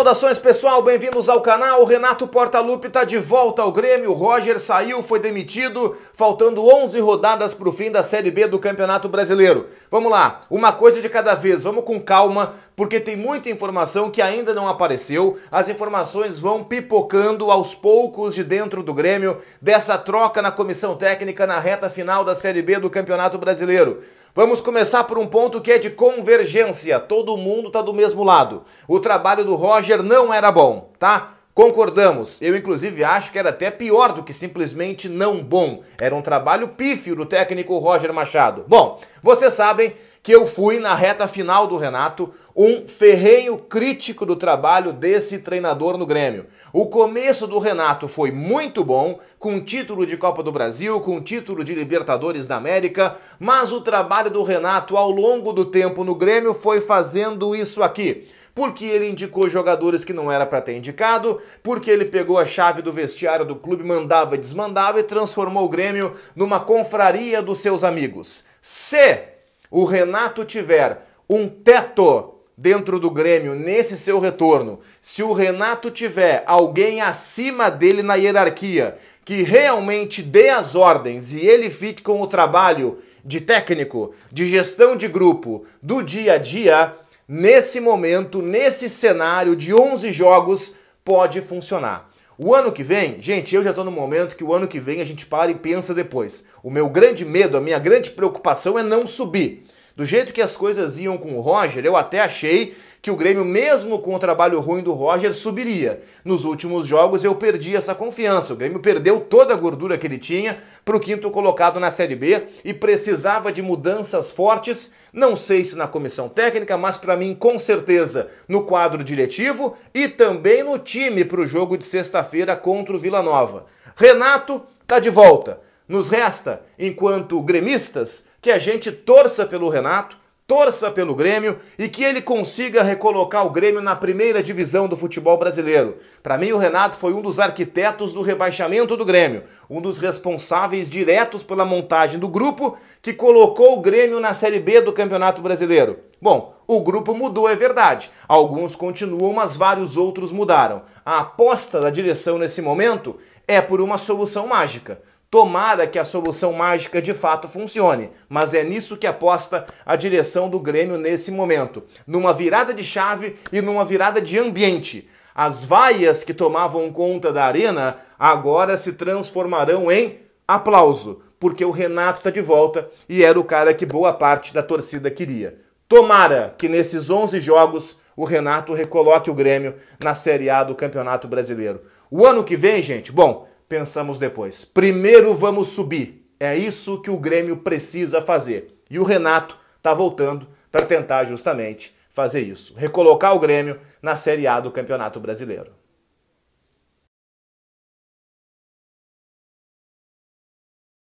Saudações pessoal, bem-vindos ao canal. O Renato Portaluppi está de volta ao Grêmio. O Roger saiu, foi demitido, faltando 11 rodadas para o fim da Série B do Campeonato Brasileiro. Vamos lá, uma coisa de cada vez, vamos com calma, porque tem muita informação que ainda não apareceu. As informações vão pipocando aos poucos de dentro do Grêmio dessa troca na comissão técnica na reta final da Série B do Campeonato Brasileiro. Vamos começar por um ponto que é de convergência. Todo mundo está do mesmo lado. O trabalho do Roger não era bom, tá? Concordamos. Eu, inclusive, acho que era até pior do que simplesmente não bom. Era um trabalho pífio do técnico Roger Machado. Bom, vocês sabem que eu fui na reta final do Renato um ferrenho crítico do trabalho desse treinador no Grêmio. O começo do Renato foi muito bom, com título de Copa do Brasil, com título de Libertadores da América, mas o trabalho do Renato ao longo do tempo no Grêmio foi fazendo isso aqui porque ele indicou jogadores que não era para ter indicado, porque ele pegou a chave do vestiário do clube, mandava e desmandava e transformou o Grêmio numa confraria dos seus amigos. Se o Renato tiver um teto dentro do Grêmio nesse seu retorno, se o Renato tiver alguém acima dele na hierarquia que realmente dê as ordens e ele fique com o trabalho de técnico, de gestão de grupo, do dia a dia, nesse momento, nesse cenário de 11 jogos, pode funcionar. O ano que vem, gente, eu já estou no momento que o ano que vem a gente para e pensa depois. O meu grande medo, a minha grande preocupação é não subir. Do jeito que as coisas iam com o Roger, eu até achei que o Grêmio, mesmo com o trabalho ruim do Roger, subiria. Nos últimos jogos eu perdi essa confiança. O Grêmio perdeu toda a gordura que ele tinha para o quinto colocado na Série B e precisava de mudanças fortes, não sei se na comissão técnica, mas para mim, com certeza, no quadro diretivo e também no time para o jogo de sexta-feira contra o Vila Nova. Renato tá de volta. Nos resta, enquanto gremistas, que a gente torça pelo Renato, torça pelo Grêmio e que ele consiga recolocar o Grêmio na primeira divisão do futebol brasileiro. Para mim, o Renato foi um dos arquitetos do rebaixamento do Grêmio, um dos responsáveis diretos pela montagem do grupo que colocou o Grêmio na Série B do Campeonato Brasileiro. Bom, o grupo mudou, é verdade. Alguns continuam, mas vários outros mudaram. A aposta da direção nesse momento é por uma solução mágica. Tomara que a solução mágica de fato funcione, mas é nisso que aposta a direção do Grêmio nesse momento numa virada de chave e numa virada de ambiente. As vaias que tomavam conta da arena agora se transformarão em aplauso, porque o Renato está de volta e era o cara que boa parte da torcida queria. Tomara que nesses 11 jogos o Renato recoloque o Grêmio na Série A do Campeonato Brasileiro. O ano que vem, gente, bom, pensamos depois. Primeiro vamos subir. É isso que o Grêmio precisa fazer. E o Renato está voltando para tentar justamente fazer isso. Recolocar o Grêmio na Série A do Campeonato Brasileiro.